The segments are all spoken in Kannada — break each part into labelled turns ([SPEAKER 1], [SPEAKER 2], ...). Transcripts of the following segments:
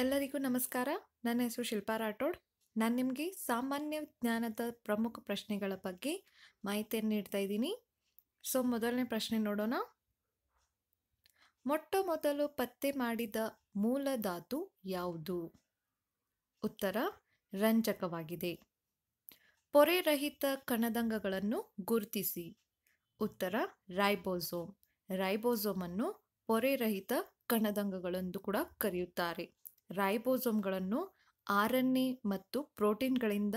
[SPEAKER 1] ಎಲ್ಲರಿಗೂ ನಮಸ್ಕಾರ ನನ್ನ ಹೆಸರು ಶಿಲ್ಪಾ ರಾಠೋಡ್ ನಾನು ನಿಮಗೆ ಸಾಮಾನ್ಯ ಜ್ಞಾನದ ಪ್ರಮುಖ ಪ್ರಶ್ನೆಗಳ ಬಗ್ಗೆ ಮಾಹಿತಿಯನ್ನು ನೀಡ್ತಾ ಇದ್ದೀನಿ ಸೊ ಮೊದಲನೇ ಪ್ರಶ್ನೆ ನೋಡೋಣ ಮೊಟ್ಟ ಮೊದಲು ಪತ್ತೆ ಮಾಡಿದ ಮೂಲ ಧಾತು ಯಾವುದು ಉತ್ತರ ರಂಜಕವಾಗಿದೆ ಪೊರೆರಹಿತ ಕಣದಂಗಗಳನ್ನು ಗುರುತಿಸಿ ಉತ್ತರ ರೈಬೋಸೋಮ್ ರೈಬೋಸೋಮನ್ನು ಪೊರೆರಹಿತ ಕಣದಂಗಗಳೆಂದು ಕೂಡ ಕರೆಯುತ್ತಾರೆ ರೈಬೋಸೋಮ್ಗಳನ್ನು ಆರ್ಎನ್ಎ ಮತ್ತು ಪ್ರೋಟೀನ್ಗಳಿಂದ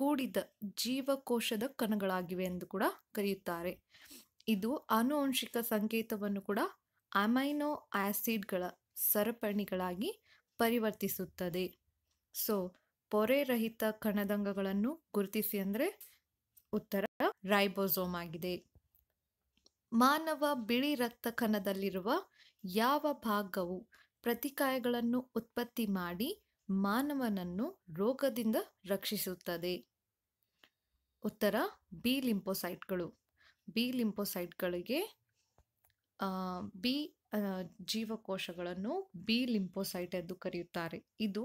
[SPEAKER 1] ಕೂಡಿದ ಜೀವಕೋಶದ ಕಣಗಳಾಗಿವೆ ಎಂದು ಕೂಡ ಕರೆಯುತ್ತಾರೆ ಇದು ಆನುವಂಶಿಕ ಸಂಕೇತವನ್ನು ಕೂಡ ಅಮೈನೋ ಆಸಿಡ್ಗಳ ಸರಪಣಿಗಳಾಗಿ ಪರಿವರ್ತಿಸುತ್ತದೆ ಸೊ ಪೊರೆರಹಿತ ಕಣದಂಗಗಳನ್ನು ಗುರುತಿಸಿ ಅಂದರೆ ಉತ್ತರ ರೈಬೋಸೋಮ್ ಆಗಿದೆ ಮಾನವ ಬಿಳಿ ರಕ್ತ ಕಣದಲ್ಲಿರುವ ಯಾವ ಭಾಗವು ಪ್ರತಿಕಾಯಗಳನ್ನು ಉತ್ಪತ್ತಿ ಮಾಡಿ ಮಾನವನನ್ನು ರೋಗದಿಂದ ರಕ್ಷಿಸುತ್ತದೆ ಉತ್ತರ ಬಿ ಲಿಂಪೋಸೈಟ್ಗಳು ಬಿ ಲಿಂಪೋಸೈಟ್ಗಳಿಗೆ ಬಿ ಜೀವಕೋಶಗಳನ್ನು ಬಿ ಲಿಂಪೋಸೈಟ್ ಎಂದು ಕರೆಯುತ್ತಾರೆ ಇದು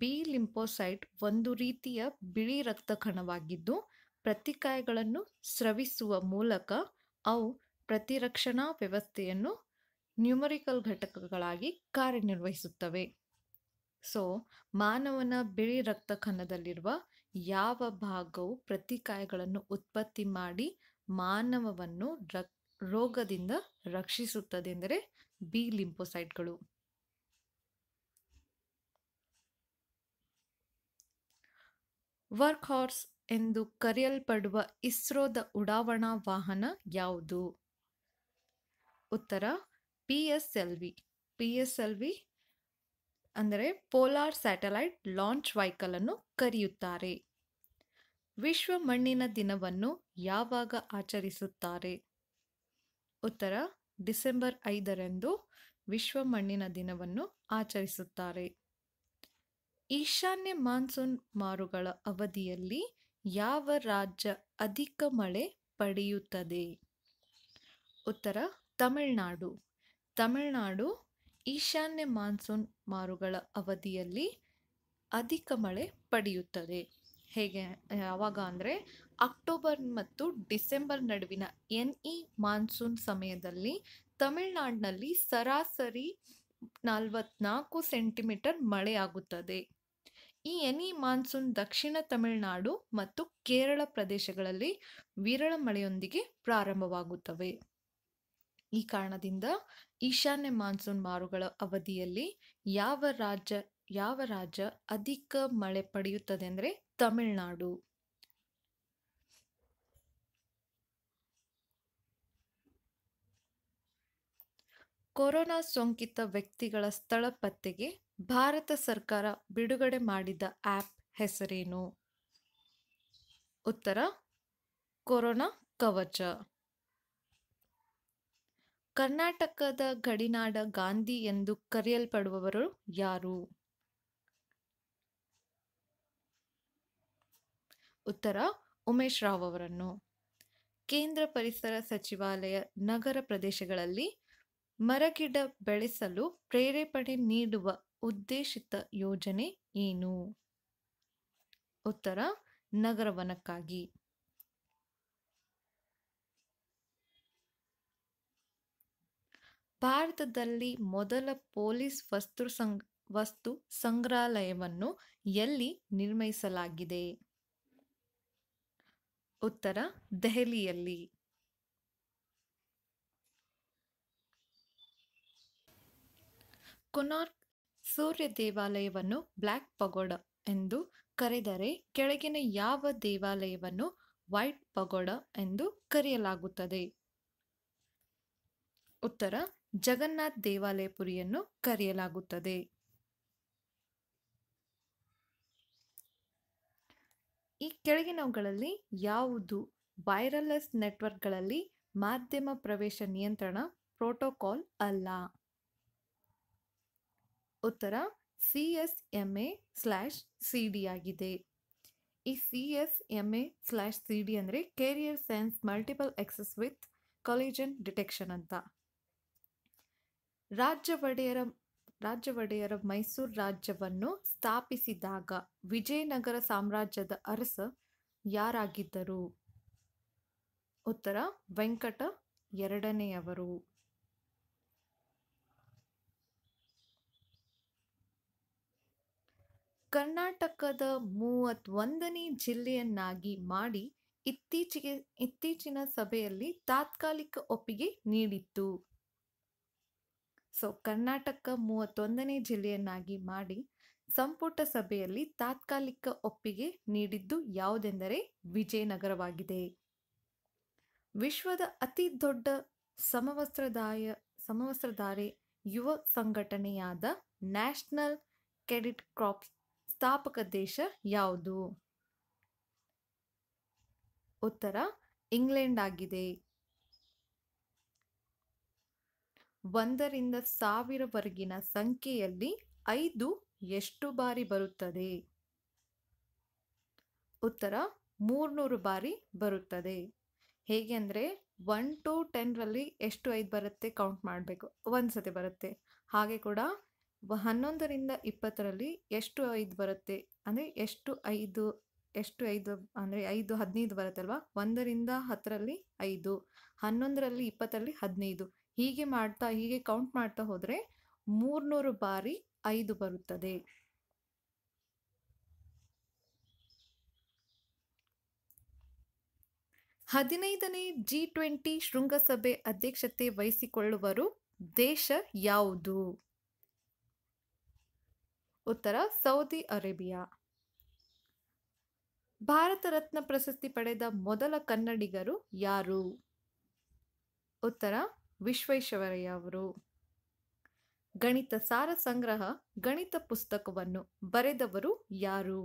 [SPEAKER 1] ಬಿ ಲಿಂಪೋಸೈಟ್ ಒಂದು ರೀತಿಯ ಬಿಳಿ ರಕ್ತ ಕಣವಾಗಿದ್ದು ಪ್ರತಿಕಾಯಗಳನ್ನು ಸ್ರವಿಸುವ ಮೂಲಕ ಅವು ಪ್ರತಿರಕ್ಷಣಾ ವ್ಯವಸ್ಥೆಯನ್ನು ನ್ಯೂಮರಿಕಲ್ ಘಟಕಗಳಾಗಿ ಕಾರ್ಯನಿರ್ವಹಿಸುತ್ತವೆ ಸೊ ಮಾನವನ ಬಿಳಿ ರಕ್ತ ಕಣದಲ್ಲಿರುವ ಯಾವ ಭಾಗವು ಪ್ರತಿಕಾಯಗಳನ್ನು ಉತ್ಪತ್ತಿ ಮಾಡಿ ಮಾನವವನ್ನು ರಕ್ ರೋಗದಿಂದ ರಕ್ಷಿಸುತ್ತದೆ ಎಂದರೆ ಬಿ ಲಿಂಪೋಸೈಟ್ಗಳು ವರ್ಕ್ ಹಾರ್ಸ್ ಎಂದು ಕರೆಯಲ್ಪಡುವ ಇಸ್ರೋದ ಉಡಾವಣಾ ವಾಹನ ಯಾವುದು ಉತ್ತರ P S L V P S L V ಅಂದರೆ ಪೋಲಾರ್ ಸ್ಯಾಟಲೈಟ್ ಲಾಂಚ್ ವೈಕಲ್ ಅನ್ನು ಕರೆಯುತ್ತಾರೆ ವಿಶ್ವ ಮಣ್ಣಿನ ದಿನವನ್ನು ಯಾವಾಗ ಆಚರಿಸುತ್ತಾರೆ ಉತ್ತರ ಡಿಸೆಂಬರ್ ಐದರಂದು ವಿಶ್ವ ಮಣ್ಣಿನ ದಿನವನ್ನು ಆಚರಿಸುತ್ತಾರೆ ಈಶಾನ್ಯ ಮಾನ್ಸೂನ್ ಮಾರುಗಳ ಅವಧಿಯಲ್ಲಿ ಯಾವ ರಾಜ್ಯ ಅಧಿಕ ಮಳೆ ಪಡೆಯುತ್ತದೆ ಉತ್ತರ ತಮಿಳುನಾಡು ತಮಿಳುನಾಡು ಈಶಾನ್ಯ ಮಾನ್ಸೂನ್ ಮಾರುಗಳ ಅವಧಿಯಲ್ಲಿ ಅಧಿಕ ಮಳೆ ಪಡೆಯುತ್ತದೆ ಹೇಗೆ ಯಾವಾಗ ಅಂದರೆ ಅಕ್ಟೋಬರ್ ಮತ್ತು ಡಿಸೆಂಬರ್ ನಡುವಿನ ಎನ್ ಇ ಮಾನ್ಸೂನ್ ಸಮಯದಲ್ಲಿ ತಮಿಳುನಾಡಿನಲ್ಲಿ ಸರಾಸರಿ ನಲವತ್ನಾಲ್ಕು ಸೆಂಟಿಮೀಟರ್ ಮಳೆಯಾಗುತ್ತದೆ ಈ ಎನಿ ಮಾನ್ಸೂನ್ ದಕ್ಷಿಣ ತಮಿಳುನಾಡು ಮತ್ತು ಕೇರಳ ಪ್ರದೇಶಗಳಲ್ಲಿ ವಿರಳ ಮಳೆಯೊಂದಿಗೆ ಪ್ರಾರಂಭವಾಗುತ್ತವೆ ಈ ಕಾರಣದಿಂದ ಈಶಾನ್ಯ ಮಾನ್ಸೂನ್ ಮಾರುಗಳ ಅವಧಿಯಲ್ಲಿ ಯಾವ ರಾಜ್ಯ ಯಾವ ರಾಜ್ಯ ಅಧಿಕ ಮಳೆ ಪಡೆಯುತ್ತದೆ ಅಂದರೆ ತಮಿಳುನಾಡು ಕೊರೋನಾ ಸೋಂಕಿತ ವ್ಯಕ್ತಿಗಳ ಸ್ಥಳ ಪತ್ತೆಗೆ ಭಾರತ ಸರ್ಕಾರ ಬಿಡುಗಡೆ ಮಾಡಿದ ಆ್ಯಪ್ ಹೆಸರೇನು ಉತ್ತರ ಕೊರೋನಾ ಕವಚ ಕರ್ನಾಟಕದ ಗಡಿನಾಡ ಗಾಂಧಿ ಎಂದು ಕರೆಯಲ್ಪಡುವವರು ಯಾರು ಉತ್ತರ ಉಮೇಶ್ ರಾವ್ ಅವರನ್ನು ಕೇಂದ್ರ ಪರಿಸರ ಸಚಿವಾಲಯ ನಗರ ಪ್ರದೇಶಗಳಲ್ಲಿ ಮರಗಿಡ ಬೆಳೆಸಲು ಪ್ರೇರೇಪಣೆ ನೀಡುವ ಉದ್ದೇಶಿತ ಯೋಜನೆ ಏನು ಉತ್ತರ ನಗರವನಕ್ಕಾಗಿ ಭಾರತದಲ್ಲಿ ಮೊದಲ ಪೊಲೀಸ್ ವಸ್ತು ವಸ್ತು ಸಂಗ್ರಹಾಲಯವನ್ನು ಎಲ್ಲಿ ನಿರ್ಮಿಸಲಾಗಿದೆ ಉತ್ತರ ದೆಹಲಿಯಲ್ಲಿ ಕೊನಾರ್ಕ್ ಸೂರ್ಯ ದೇವಾಲಯವನ್ನು ಬ್ಲ್ಯಾಕ್ ಪಗೋಡ ಎಂದು ಕರೆದರೆ ಕೆಳಗಿನ ಯಾವ ದೇವಾಲಯವನ್ನು ವೈಟ್ ಪಗೋಡ ಎಂದು ಕರೆಯಲಾಗುತ್ತದೆ ಉತ್ತರ ಜಗನ್ನಾಥ್ ದೇವಾಲಯಪುರಿಯನ್ನು ಕರೆಯಲಾಗುತ್ತದೆ ಈ ಕೆಳಗಿನವುಗಳಲ್ಲಿ ಯಾವುದು ವೈರಲೆಸ್ ನೆಟ್ವರ್ಕ್ಗಳಲ್ಲಿ ಮಾಧ್ಯಮ ಪ್ರವೇಶ ನಿಯಂತ್ರಣ ಪ್ರೋಟೋಕಾಲ್ ಅಲ್ಲ ಉತ್ತರ C S M A slash C D ಆಗಿದೆ ಈ C S M A slash C D ಅಂದರೆ carrier science multiple access with collision detection ಅಂತ ರಾಜ್ಯ ಒಡೆಯರ ರಾಜ್ಯ ಒಡೆಯರ ಮೈಸೂರು ರಾಜ್ಯವನ್ನು ಸ್ಥಾಪಿಸಿದಾಗ ವಿಜಯನಗರ ಸಾಮ್ರಾಜ್ಯದ ಅರಸ ಯಾರಾಗಿದ್ದರು ಉತ್ತರ ವೆಂಕಟ ಎರಡನೆಯವರು ಕರ್ನಾಟಕದ ಮೂವತ್ತೊಂದನೇ ಜಿಲ್ಲೆಯನ್ನಾಗಿ ಮಾಡಿ ಇತ್ತೀಚೆಗೆ ಇತ್ತೀಚಿನ ಸಭೆಯಲ್ಲಿ ತಾತ್ಕಾಲಿಕ ಒಪ್ಪಿಗೆ ನೀಡಿತ್ತು ಸೊ ಕರ್ನಾಟಕ ಮೂವತ್ತೊಂದನೇ ಜಿಲ್ಲೆಯನ್ನಾಗಿ ಮಾಡಿ ಸಂಪುಟ ಸಭೆಯಲ್ಲಿ ತಾತ್ಕಾಲಿಕ ಒಪ್ಪಿಗೆ ನೀಡಿದ್ದು ಯಾವುದೆಂದರೆ ವಿಜಯನಗರವಾಗಿದೆ ವಿಶ್ವದ ಅತಿ ದೊಡ್ಡ ಸಮವಸ್ತ್ರದಾಯ ಸಮವಸ್ತ್ರಧಾರೆ ಯುವ ಸಂಘಟನೆಯಾದ ನ್ಯಾಷನಲ್ ಕೆಡಿಟ್ ಕ್ರಾಪ್ ಸ್ಥಾಪಕ ದೇಶ ಯಾವುದು ಉತ್ತರ ಇಂಗ್ಲೆಂಡ್ ಆಗಿದೆ ಒಂದರಿಂದ ಸಾವಿರವರೆಗಿನ ಸಂಖ್ಯೆಯಲ್ಲಿ ಐದು ಎಷ್ಟು ಬಾರಿ ಬರುತ್ತದೆ ಉತ್ತರ ಮೂರ್ನೂರು ಬಾರಿ ಬರುತ್ತದೆ ಹೇಗೆ ಅಂದರೆ ಒನ್ ಟು ಟೆನ್ರಲ್ಲಿ ಎಷ್ಟು ಐದು ಬರುತ್ತೆ ಕೌಂಟ್ ಮಾಡಬೇಕು ಒಂದು ಸತಿ ಬರುತ್ತೆ ಹಾಗೆ ಕೂಡ ಹನ್ನೊಂದರಿಂದ ಇಪ್ಪತ್ತರಲ್ಲಿ ಎಷ್ಟು ಐದು ಬರುತ್ತೆ ಅಂದರೆ ಎಷ್ಟು ಐದು ಎಷ್ಟು ಐದು ಅಂದರೆ ಐದು ಹದಿನೈದು ಬರುತ್ತಲ್ವ ಒಂದರಿಂದ ಹತ್ತರಲ್ಲಿ ಐದು ಹನ್ನೊಂದರಲ್ಲಿ ಇಪ್ಪತ್ತರಲ್ಲಿ ಹದಿನೈದು ಹೀಗೆ ಮಾಡ್ತಾ ಹೀಗೆ ಕೌಂಟ್ ಮಾಡ್ತಾ ಹೋದರೆ ಮೂರ್ನೂರು ಬಾರಿ ಐದು ಬರುತ್ತದೆ ಹದಿನೈದನೇ ಜಿ ಟ್ವೆಂಟಿ ಶೃಂಗಸಭೆ ಅಧ್ಯಕ್ಷತೆ ವಹಿಸಿಕೊಳ್ಳುವರು ದೇಶ ಯಾವುದು ಉತ್ತರ ಸೌದಿ ಅರೇಬಿಯಾ ಭಾರತ ರತ್ನ ಪ್ರಶಸ್ತಿ ಪಡೆದ ಮೊದಲ ಕನ್ನಡಿಗರು ಯಾರು ಉತ್ತರ ವಿಶ್ವೇಶ್ವರಯ್ಯ ಅವರು ಗಣಿತ ಸಾರ ಸಂಗ್ರಹ ಗಣಿತ ಪುಸ್ತಕವನ್ನು ಬರೆದವರು ಯಾರು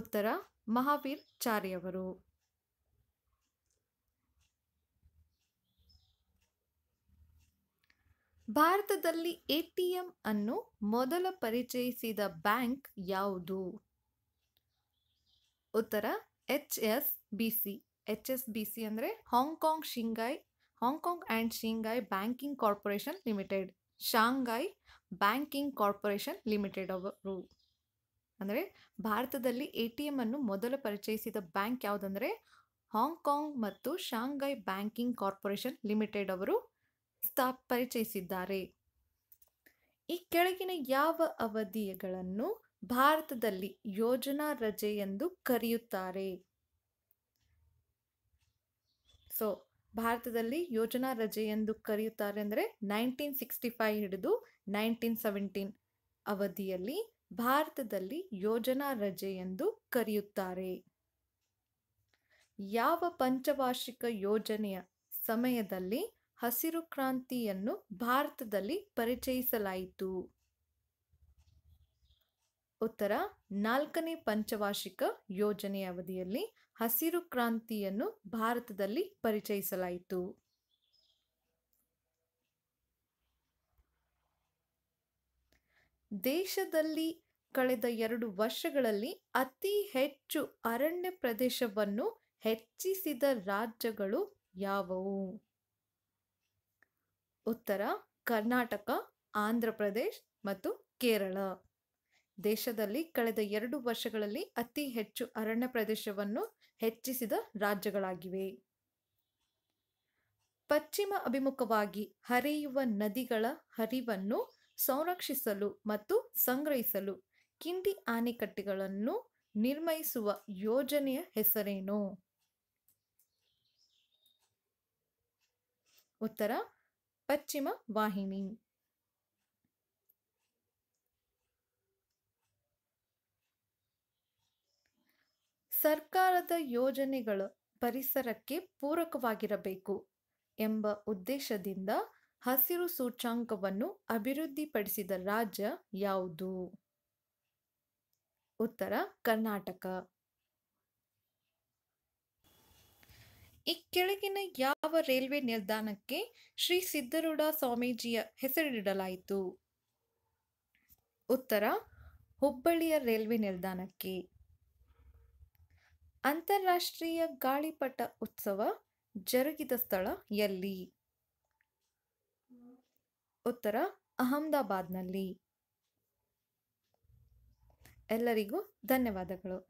[SPEAKER 1] ಉತ್ತರ ಮಹಾವೀರ್ ಚಾರ್ಯವರು ಭಾರತದಲ್ಲಿ ಎಟಿಎಂ ಅನ್ನು ಮೊದಲ ಪರಿಚಯಿಸಿದ ಬ್ಯಾಂಕ್ ಯಾವುದು ಉತ್ತರ H S B C H S B C ಅಂದರೆ Hong Kong Shanghai Hong Kong and Shanghai banking corporation limited Shanghai banking corporation limited ಅವರು ಅಂದರೆ ಭಾರತದಲ್ಲಿ ಎ ಟಿ ಎಮ್ ಅನ್ನು ಮೊದಲು ಪರಿಚಯಿಸಿದ ಬ್ಯಾಂಕ್ ಯಾವುದಂದರೆ ಹಾಂಗ್ಕಾಂಗ್ ಮತ್ತು ಶಾಂಘೈ ಬ್ಯಾಂಕಿಂಗ್ ಕಾರ್ಪೊರೇಷನ್ ಲಿಮಿಟೆಡ್ ಅವರು ಸ್ಥಾ ಪರಿಚಯಿಸಿದ್ದಾರೆ ಈ ಕೆಳಗಿನ ಯಾವ ಅವಧಿಗಳನ್ನು ಭಾರತದಲ್ಲಿ ಯೋಜನಾ ರಜೆ ಎಂದು ಕರೆಯುತ್ತಾರೆ ಸೊ ಭಾರತದಲ್ಲಿ ಯೋಜನಾ ರಜೆ ಎಂದು ಕರೆಯುತ್ತಾರೆ ಅಂದರೆ ನೈನ್ಟೀನ್ ಸಿಕ್ಸ್ಟಿ ಫೈವ್ ಹಿಡಿದು ನೈನ್ಟೀನ್ ಸೆವೆಂಟೀನ್ ಅವಧಿಯಲ್ಲಿ ಭಾರತದಲ್ಲಿ ಯೋಜನಾ ರಜೆ ಎಂದು ಕರೆಯುತ್ತಾರೆ ಯಾವ ಪಂಚವಾರ್ಷಿಕ ಯೋಜನೆಯ ಸಮಯದಲ್ಲಿ ಹಸಿರು ಕ್ರಾಂತಿಯನ್ನು ಭಾರತದಲ್ಲಿ ಪರಿಚಯಿಸಲಾಯಿತು ಉತ್ತರ ನಾಲ್ಕನೇ ಪಂಚವಾರ್ಷಿಕ ಯೋಜನೆಯ ಅವಧಿಯಲ್ಲಿ ಹಸಿರು ಕ್ರಾಂತಿಯನ್ನು ಭಾರತದಲ್ಲಿ ಪರಿಚಯಿಸಲಾಯಿತು ದೇಶದಲ್ಲಿ ಕಳೆದ ಎರಡು ವರ್ಷಗಳಲ್ಲಿ ಅತಿ ಹೆಚ್ಚು ಅರಣ್ಯ ಪ್ರದೇಶವನ್ನು ಹೆಚ್ಚಿಸಿದ ರಾಜ್ಯಗಳು ಯಾವುವು ಉತ್ತರ ಕರ್ನಾಟಕ ಆಂಧ್ರ ಮತ್ತು ಕೇರಳ ದೇಶದಲ್ಲಿ ಕಳೆದ ಎರಡು ವರ್ಷಗಳಲ್ಲಿ ಅತಿ ಹೆಚ್ಚು ಅರಣ್ಯ ಪ್ರದೇಶವನ್ನು ಹೆಚ್ಚಿಸಿದ ರಾಜ್ಯಗಳಾಗಿವೆ ಪಶ್ಚಿಮ ಅಭಿಮುಖವಾಗಿ ಹರಿಯುವ ನದಿಗಳ ಹರಿವನ್ನು ಸಂರಕ್ಷಿಸಲು ಮತ್ತು ಸಂಗ್ರಹಿಸಲು ಕಿಂಡಿ ಆಣೆಕಟ್ಟೆಗಳನ್ನು ನಿರ್ಮಿಸುವ ಯೋಜನೆಯ ಹೆಸರೇನು ಉತ್ತರ ಪಶ್ಚಿಮ ವಾಹಿನಿ ಸರ್ಕಾರದ ಯೋಜನೆಗಳು ಪರಿಸರಕ್ಕೆ ಪೂರಕವಾಗಿರಬೇಕು ಎಂಬ ಉದ್ದೇಶದಿಂದ ಹಸಿರು ಸೂಚ್ಯಾಂಕವನ್ನು ಅಭಿವೃದ್ಧಿಪಡಿಸಿದ ರಾಜ್ಯ ಯಾವುದು ಉತ್ತರ ಕರ್ನಾಟಕ ಈ ಕೆಳಗಿನ ಯಾವ ರೈಲ್ವೆ ನಿಲ್ದಾಣಕ್ಕೆ ಶ್ರೀ ಸಿದ್ದರುಡ ಸ್ವಾಮೀಜಿಯ ಹೆಸರಿಡಲಾಯಿತು ಉತ್ತರ ಹುಬ್ಬಳ್ಳಿಯ ರೈಲ್ವೆ ನಿಲ್ದಾಣಕ್ಕೆ ಅಂತಾರಾಷ್ಟ್ರೀಯ ಗಾಳಿಪಟ ಉತ್ಸವ ಜರುಗಿದ ಸ್ಥಳ ಎಲ್ಲಿ ಉತ್ತರ ಅಹಮದಾಬಾದ್ನಲ್ಲಿ ಎಲ್ಲರಿಗೂ ಧನ್ಯವಾದಗಳು